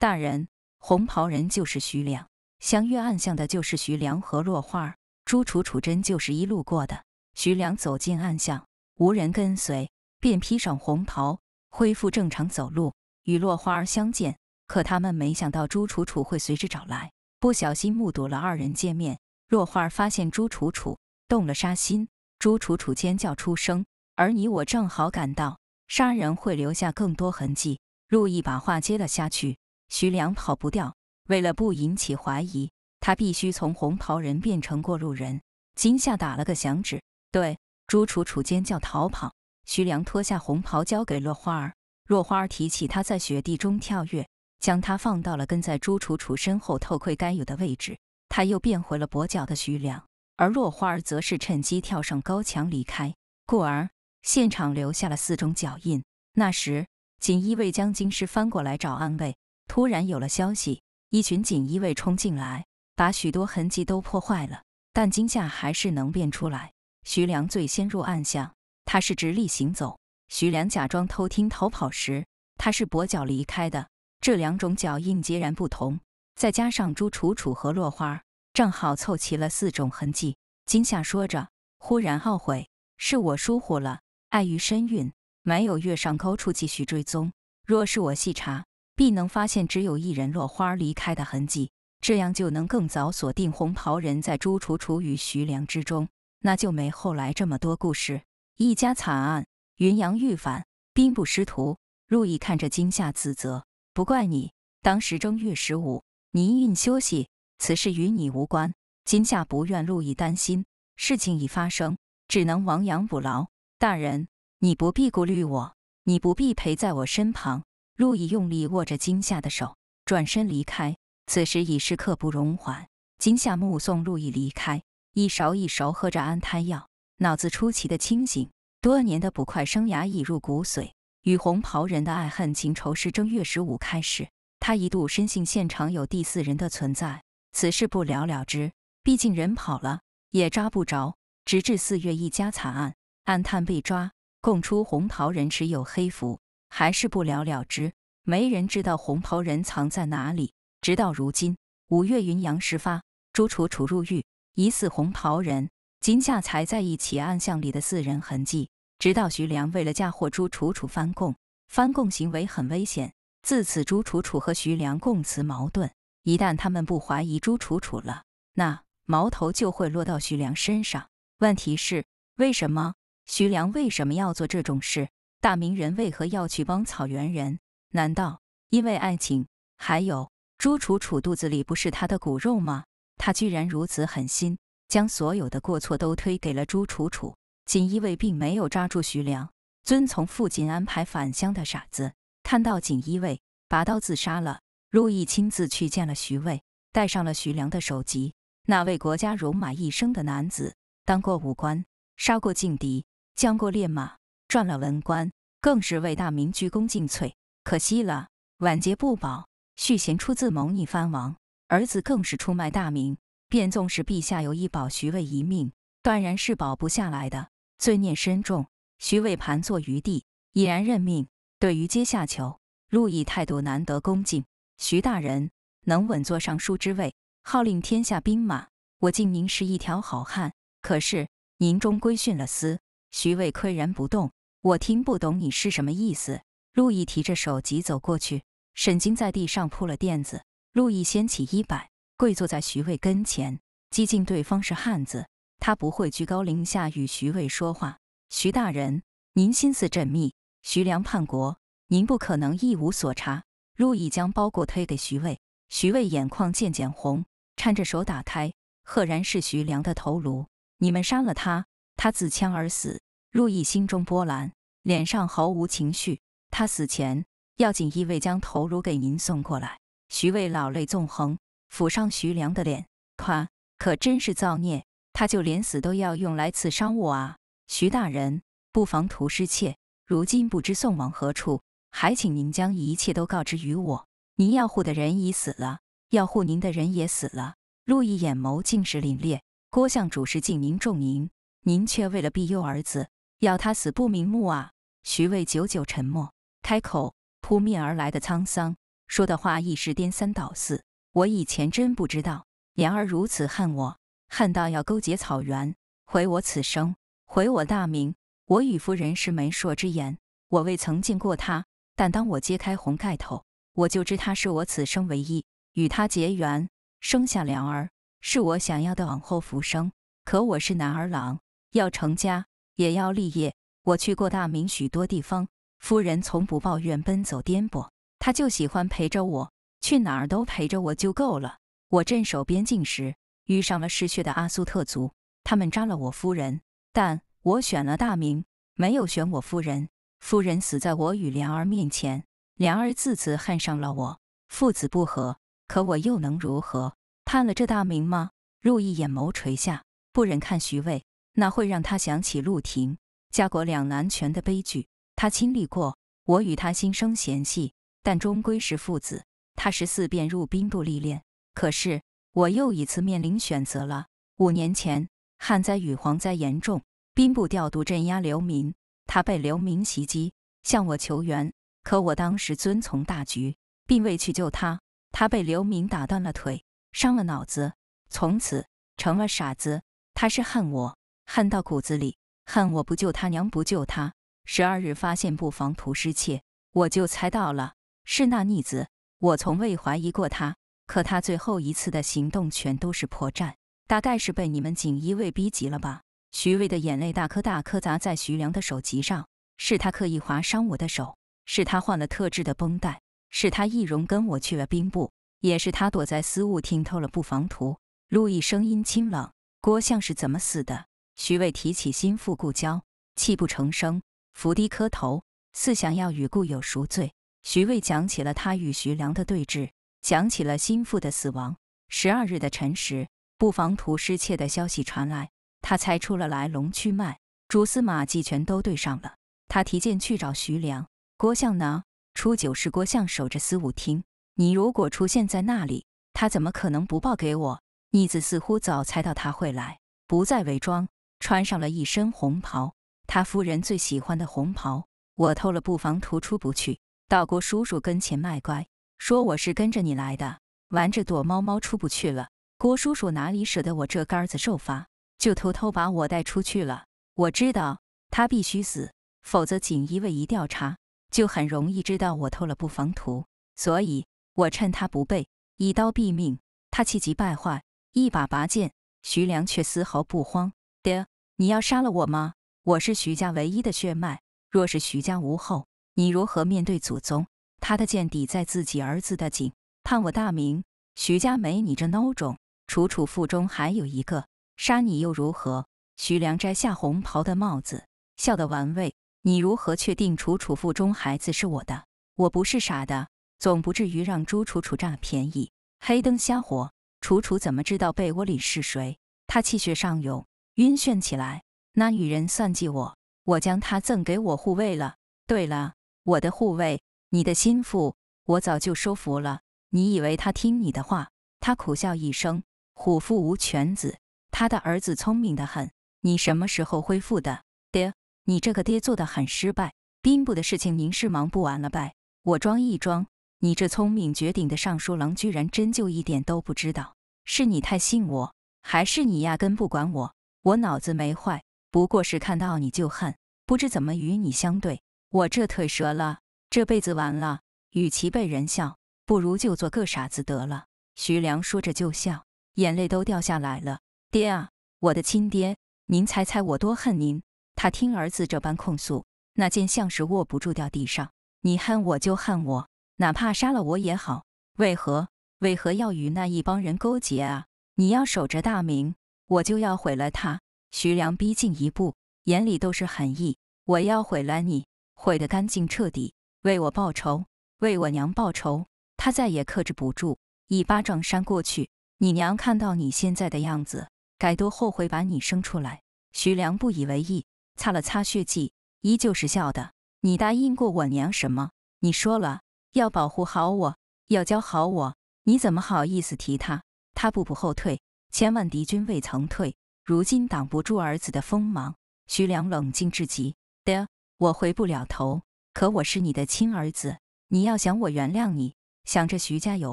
大人，红袍人就是徐良，相约暗巷的就是徐良和落花儿，朱楚楚真就是一路过的。徐良走进暗巷，无人跟随，便披上红袍，恢复正常走路，与落花儿相见。可他们没想到朱楚楚会随之找来，不小心目睹了二人见面。落花儿发现朱楚楚动了杀心，朱楚楚尖叫出声，而你我正好赶到，杀人会留下更多痕迹。陆毅把话接了下去。徐良跑不掉，为了不引起怀疑，他必须从红袍人变成过路人。惊吓打了个响指，对朱楚楚尖叫逃跑。徐良脱下红袍交给落花儿，落花儿提起他在雪地中跳跃，将他放到了跟在朱楚楚身后偷窥该有的位置。他又变回了跛脚的徐良，而落花儿则是趁机跳上高墙离开。故而现场留下了四种脚印。那时锦衣卫将京师翻过来找安慰。突然有了消息，一群锦衣卫冲进来，把许多痕迹都破坏了。但惊夏还是能辨出来。徐良最先入暗巷，他是直立行走；徐良假装偷听逃跑时，他是跛脚离开的。这两种脚印截然不同。再加上朱楚楚和落花，正好凑齐了四种痕迹。惊夏说着，忽然懊悔：“是我疏忽了，碍于身孕，没有跃上高处继续追踪。若是我细查……”必能发现只有一人落花离开的痕迹，这样就能更早锁定红袍人在朱楚楚与徐良之中，那就没后来这么多故事。一家惨案，云阳遇反，兵部失图。陆易看着金夏自责，不怪你。当时正月十五，泥因休息，此事与你无关。金夏不愿陆易担心，事情已发生，只能亡羊补牢。大人，你不必顾虑我，你不必陪在我身旁。陆毅用力握着金夏的手，转身离开。此时已是刻不容缓。金夏目送陆毅离开，一勺一勺喝着安胎药，脑子出奇的清醒。多年的捕快生涯已入骨髓，与红袍人的爱恨情仇是正月十五开始。他一度深信现场有第四人的存在，此事不了了之，毕竟人跑了也抓不着。直至四月一家惨案，暗探被抓，供出红袍人持有黑符。还是不了了之，没人知道红袍人藏在哪里。直到如今，五月云阳事发，朱楚楚入狱，疑似红袍人，金夏才在一起暗巷里的四人痕迹。直到徐良为了嫁祸朱楚楚翻供，翻供行为很危险。自此，朱楚楚和徐良供词矛盾。一旦他们不怀疑朱楚楚了，那矛头就会落到徐良身上。问题是，为什么徐良为什么要做这种事？大明人为何要去帮草原人？难道因为爱情？还有朱楚楚肚子里不是他的骨肉吗？他居然如此狠心，将所有的过错都推给了朱楚楚。锦衣卫并没有抓住徐良，遵从父亲安排返乡的傻子看到锦衣卫拔刀自杀了。陆绎亲自去见了徐渭，带上了徐良的首级。那位国家戎马一生的男子，当过武官，杀过劲敌，将过烈马。赚了文官，更是为大明鞠躬尽瘁。可惜了，晚节不保。续弦出自谋逆藩王，儿子更是出卖大明，便纵使陛下有意保徐渭一命，断然是保不下来的。罪孽深重，徐渭盘坐于地，已然认命。对于阶下囚，陆绎态度难得恭敬。徐大人能稳坐尚书之位，号令天下兵马，我敬您是一条好汉。可是您终归训了私。徐渭岿然不动。我听不懂你是什么意思。路易提着手疾走过去，沈金在地上铺了垫子。路易掀起衣摆，跪坐在徐渭跟前。激进对方是汉子，他不会居高临下与徐渭说话。徐大人，您心思缜密。徐良叛国，您不可能一无所查。路易将包裹推给徐渭，徐渭眼眶渐渐红，颤着手打开，赫然是徐良的头颅。你们杀了他，他自枪而死。陆毅心中波澜，脸上毫无情绪。他死前要锦衣卫将头颅给您送过来。徐渭老泪纵横，抚上徐良的脸，夸可真是造孽，他就连死都要用来刺伤我啊！徐大人，不妨图失窃，如今不知送往何处，还请您将一切都告知于我。您要护的人已死了，要护您的人也死了。陆毅眼眸尽是凛冽。郭相主事敬您重您，您却为了庇佑儿子。要他死不瞑目啊！徐渭久久沉默，开口，扑面而来的沧桑，说的话一时颠三倒四。我以前真不知道，莲儿如此恨我，恨到要勾结草原，毁我此生，毁我大明。我与夫人是媒妁之言，我未曾见过他，但当我揭开红盖头，我就知他是我此生唯一，与他结缘，生下莲儿，是我想要的往后浮生。可我是男儿郎，要成家。也要立业。我去过大明许多地方，夫人从不抱怨奔走颠簸，她就喜欢陪着我，去哪儿都陪着我就够了。我镇守边境时，遇上了嗜血的阿苏特族，他们扎了我夫人，但我选了大明，没有选我夫人。夫人死在我与良儿面前，良儿自此恨上了我，父子不和。可我又能如何？判了这大明吗？陆毅眼眸垂下，不忍看徐渭。那会让他想起陆廷家国两难全的悲剧，他经历过，我与他心生嫌隙，但终归是父子。他十四便入兵部历练，可是我又一次面临选择了。五年前旱灾与蝗灾严重，兵部调度镇压流民，他被流民袭击，向我求援，可我当时遵从大局，并未去救他。他被流民打断了腿，伤了脑子，从此成了傻子。他是恨我。恨到骨子里，恨我不救他娘，不救他。十二日发现布防图失窃，我就猜到了是那逆子。我从未怀疑过他，可他最后一次的行动全都是破绽，大概是被你们锦衣卫逼急了吧？徐渭的眼泪大颗大颗砸在徐良的手疾上，是他刻意划伤我的手，是他换了特制的绷带，是他易容跟我去了兵部，也是他躲在私务听透了布防图。陆毅声音清冷，郭相是怎么死的？徐渭提起心腹故交，泣不成声，伏低磕头，似想要与故友赎罪。徐渭讲起了他与徐良的对峙，讲起了心腹的死亡。十二日的辰时，布防图失窃的消息传来，他猜出了来龙去脉，蛛丝马迹全都对上了。他提剑去找徐良。郭相呢？初九是郭相守着司舞厅，你如果出现在那里，他怎么可能不报给我？逆子似乎早猜到他会来，不再伪装。穿上了一身红袍，他夫人最喜欢的红袍，我偷了布防图出不去，到郭叔叔跟前卖乖，说我是跟着你来的，玩着躲猫猫出不去了。郭叔叔哪里舍得我这杆子受罚，就偷偷把我带出去了。我知道他必须死，否则锦衣卫一调查，就很容易知道我偷了布防图，所以我趁他不备，一刀毙命。他气急败坏，一把拔剑，徐良却丝毫不慌。爹，你要杀了我吗？我是徐家唯一的血脉，若是徐家无后，你如何面对祖宗？他的剑抵在自己儿子的颈，判我大名。徐家没你这孬种。楚楚腹中还有一个，杀你又如何？徐良摘下红袍的帽子，笑得玩味。你如何确定楚楚腹中孩子是我的？我不是傻的，总不至于让朱楚楚占了便宜。黑灯瞎火，楚楚怎么知道被窝里是谁？他气血上涌。晕眩起来，那女人算计我，我将她赠给我护卫了。对了，我的护卫，你的心腹，我早就收服了。你以为他听你的话？他苦笑一声：“虎父无犬子。”他的儿子聪明的很。你什么时候恢复的？爹，你这个爹做的很失败。兵部的事情您是忙不完了呗？我装一装，你这聪明绝顶的尚书郎，居然真就一点都不知道。是你太信我，还是你压根不管我？我脑子没坏，不过是看到你就恨。不知怎么与你相对，我这腿折了，这辈子完了。与其被人笑，不如就做个傻子得了。徐良说着就笑，眼泪都掉下来了。爹啊，我的亲爹，您猜猜我多恨您！他听儿子这般控诉，那剑像是握不住，掉地上。你恨我就恨我，哪怕杀了我也好。为何？为何要与那一帮人勾结啊？你要守着大明。我就要毁了他！徐良逼近一步，眼里都是狠意。我要毁了你，毁得干净彻底，为我报仇，为我娘报仇！他再也克制不住，一巴掌扇过去。你娘看到你现在的样子，该多后悔把你生出来！徐良不以为意，擦了擦血迹，依旧是笑的。你答应过我娘什么？你说了要保护好我，要教好我，你怎么好意思提他？他步步后退。千万敌军未曾退，如今挡不住儿子的锋芒。徐良冷静至极。爹，我回不了头，可我是你的亲儿子。你要想我原谅你，想着徐家有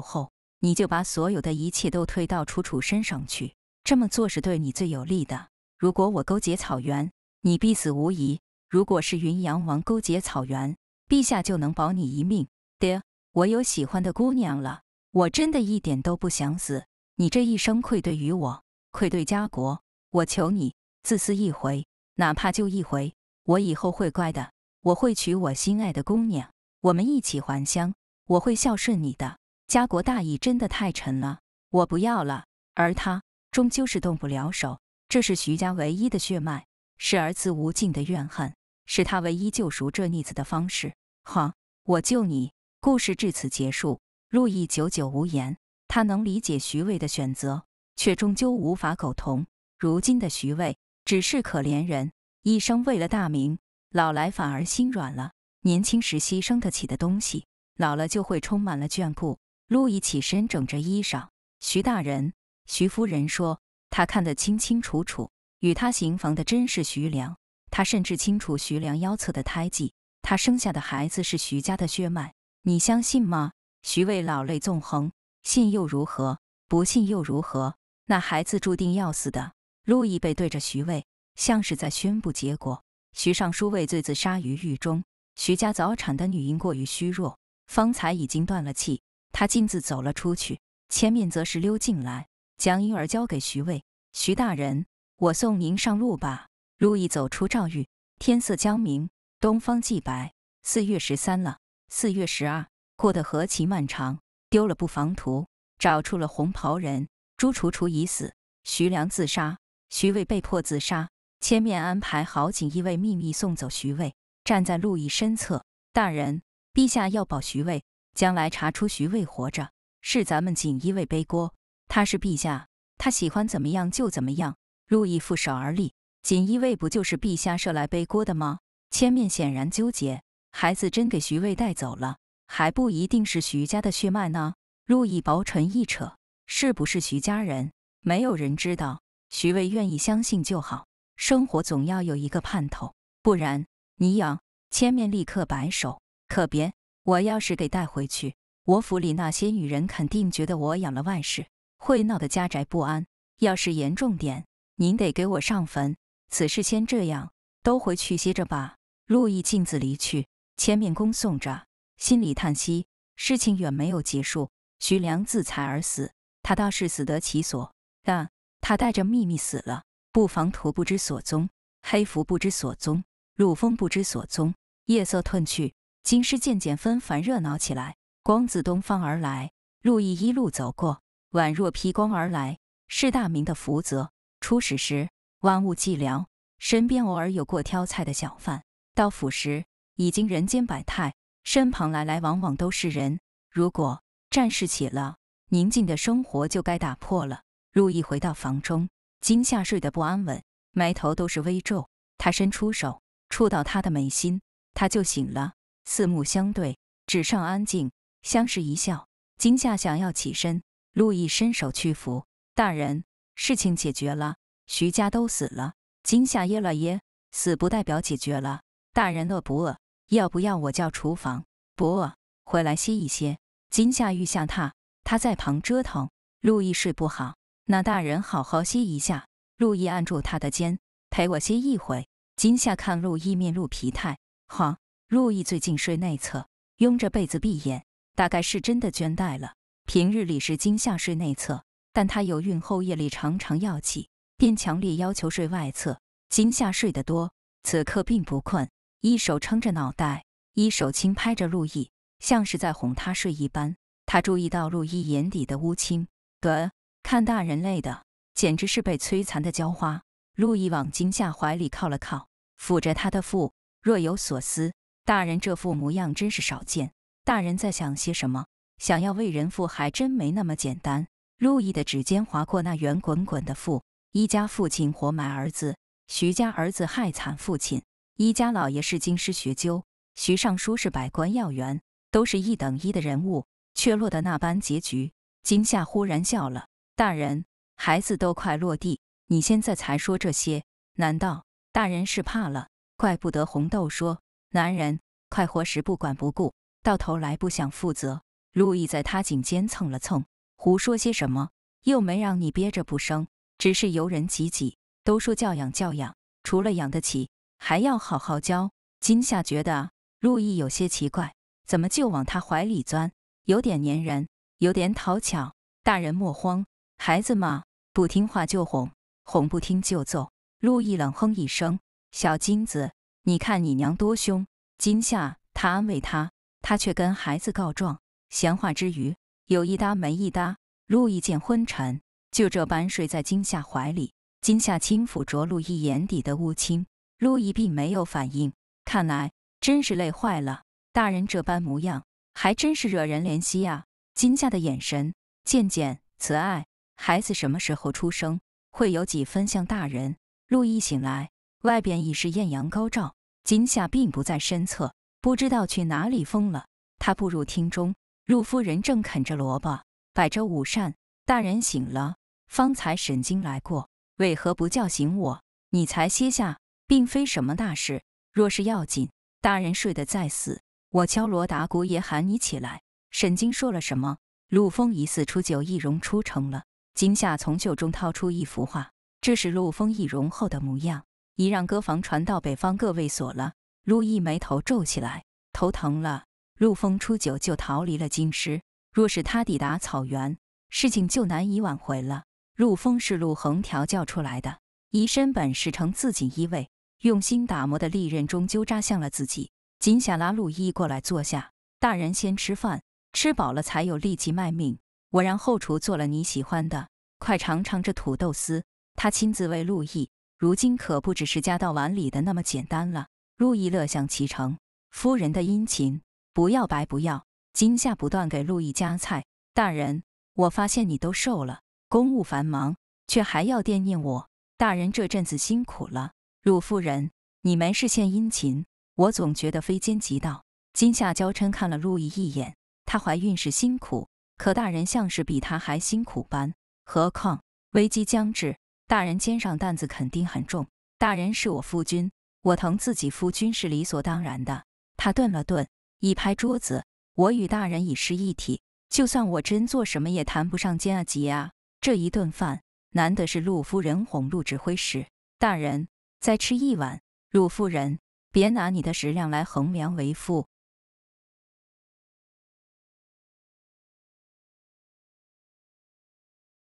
后，你就把所有的一切都推到楚楚身上去。这么做是对你最有利的。如果我勾结草原，你必死无疑。如果是云阳王勾结草原，陛下就能保你一命。爹，我有喜欢的姑娘了，我真的一点都不想死。你这一生愧对于我，愧对家国，我求你自私一回，哪怕就一回，我以后会乖的，我会娶我心爱的姑娘，我们一起还乡，我会孝顺你的。家国大义真的太沉了，我不要了。而他终究是动不了手，这是徐家唯一的血脉，是儿子无尽的怨恨，是他唯一救赎这逆子的方式。好，我救你。故事至此结束。陆毅久久无言。他能理解徐渭的选择，却终究无法苟同。如今的徐渭只是可怜人，一生为了大明，老来反而心软了。年轻时牺牲得起的东西，老了就会充满了眷顾。陆毅起身整着衣裳，徐大人、徐夫人说：“他看得清清楚楚，与他行房的真是徐良。他甚至清楚徐良腰侧的胎记，他生下的孩子是徐家的血脉。你相信吗？”徐渭老泪纵横。信又如何？不信又如何？那孩子注定要死的。陆毅背对着徐渭，像是在宣布结果。徐尚书畏罪自杀于狱中。徐家早产的女婴过于虚弱，方才已经断了气。他径自走了出去，前面则是溜进来，将婴儿交给徐渭。徐大人，我送您上路吧。陆毅走出诏狱，天色将明，东方既白。四月十三了，四月十二，过得何其漫长。丢了布防图，找出了红袍人。朱楚楚已死，徐良自杀，徐渭被迫自杀。千面安排好锦衣卫，秘密送走徐渭，站在陆绎身侧。大人，陛下要保徐渭，将来查出徐渭活着，是咱们锦衣卫背锅。他是陛下，他喜欢怎么样就怎么样。陆绎负手而立，锦衣卫不就是陛下设来背锅的吗？千面显然纠结，孩子真给徐渭带走了。还不一定是徐家的血脉呢。陆毅薄唇一扯：“是不是徐家人？没有人知道。徐渭愿意相信就好。生活总要有一个盼头，不然你养千面立刻摆手：可别！我要是给带回去，我府里那些女人肯定觉得我养了外室，会闹得家宅不安。要是严重点，您得给我上坟。此事先这样，都回去歇着吧。”陆毅径自离去，千面恭送着。心里叹息，事情远没有结束。徐良自裁而死，他倒是死得其所，但他带着秘密死了。布防图不知所踪，黑符不知所踪，陆丰不知所踪。夜色褪去，京师渐渐纷繁热闹起来。光自东方而来，陆毅一路走过，宛若披光而来，是大明的福泽。初始时，万物寂寥，身边偶尔有过挑菜的小贩。到府时，已经人间百态。身旁来来往往都是人，如果战事起了，宁静的生活就该打破了。陆毅回到房中，惊夏睡得不安稳，眉头都是微皱。他伸出手，触到他的眉心，他就醒了。四目相对，纸上安静，相视一笑。惊夏想要起身，陆毅伸手屈服：“大人，事情解决了，徐家都死了。”今夏噎了噎，死不代表解决了。大人饿不饿？要不要我叫厨房？不饿，回来歇一歇。金夏遇下榻，他在旁折腾，陆毅睡不好。那大人好好歇一下。陆毅按住他的肩，陪我歇一会。金夏看陆毅面露疲态，好。陆毅最近睡内侧，拥着被子闭眼，大概是真的倦怠了。平日里是金夏睡内侧，但他有孕后夜里常常要起，便强烈要求睡外侧。金夏睡得多，此刻并不困。一手撑着脑袋，一手轻拍着陆毅，像是在哄他睡一般。他注意到陆毅眼底的乌青，得看大人累的，简直是被摧残的娇花。陆毅往惊吓怀里靠了靠，抚着他的腹，若有所思。大人这副模样真是少见，大人在想些什么？想要为人父还真没那么简单。陆毅的指尖划过那圆滚滚的腹，一家父亲活埋儿子，徐家儿子害惨父亲。一家老爷是京师学究，徐尚书是百官要员，都是一等一的人物，却落得那般结局。今夏忽然笑了：“大人，孩子都快落地，你现在才说这些？难道大人是怕了？怪不得红豆说，男人快活时不管不顾，到头来不想负责。”陆毅在他颈间蹭了蹭：“胡说些什么？又没让你憋着不生，只是由人挤挤。都说教养教养，除了养得起。”还要好好教。金夏觉得陆毅有些奇怪，怎么就往他怀里钻？有点粘人，有点讨巧。大人莫慌，孩子嘛，不听话就哄，哄不听就揍。陆毅冷哼一声：“小金子，你看你娘多凶。”金夏，他安慰他，他却跟孩子告状。闲话之余，有一搭没一搭。陆毅见昏沉，就这般睡在金夏怀里。金夏轻抚着陆毅眼底的乌青。陆毅并没有反应，看来真是累坏了。大人这般模样，还真是惹人怜惜啊。惊夏的眼神渐渐慈爱。孩子什么时候出生，会有几分像大人？陆毅醒来，外边已是艳阳高照。今夏并不在身侧，不知道去哪里疯了。他步入厅中，陆夫人正啃着萝卜，摆着午膳。大人醒了，方才沈京来过，为何不叫醒我？你才歇下。并非什么大事。若是要紧，大人睡得再死，我敲锣打鼓也喊你起来。沈京说了什么？陆丰疑似出九易容出城了。金夏从袖中掏出一幅画，这是陆丰易容后的模样，已让歌房传到北方各卫所了。陆毅眉头皱起来，头疼了。陆丰初九就逃离了京师，若是他抵达草原，事情就难以挽回了。陆丰是陆恒调教出来的，一身本事，成自锦衣卫。用心打磨的利刃，终究扎向了自己。金夏拉路易过来坐下，大人先吃饭，吃饱了才有力气卖命。我让后厨做了你喜欢的，快尝尝这土豆丝。他亲自喂陆毅，如今可不只是夹到碗里的那么简单了。陆毅乐享其成，夫人的殷勤不要白不要。金夏不断给陆毅夹菜，大人，我发现你都瘦了，公务繁忙却还要惦念我，大人这阵子辛苦了。陆夫人，你们是献殷勤，我总觉得非奸即盗。今夏娇嗔看了陆毅一眼，她怀孕是辛苦，可大人像是比她还辛苦般。何况危机将至，大人肩上担子肯定很重。大人是我夫君，我疼自己夫君是理所当然的。他顿了顿，一拍桌子：“我与大人已是一体，就算我真做什么，也谈不上奸啊，贼啊。”这一顿饭，难得是陆夫人哄陆指挥使大人。再吃一碗，汝妇人，别拿你的食量来衡量为富，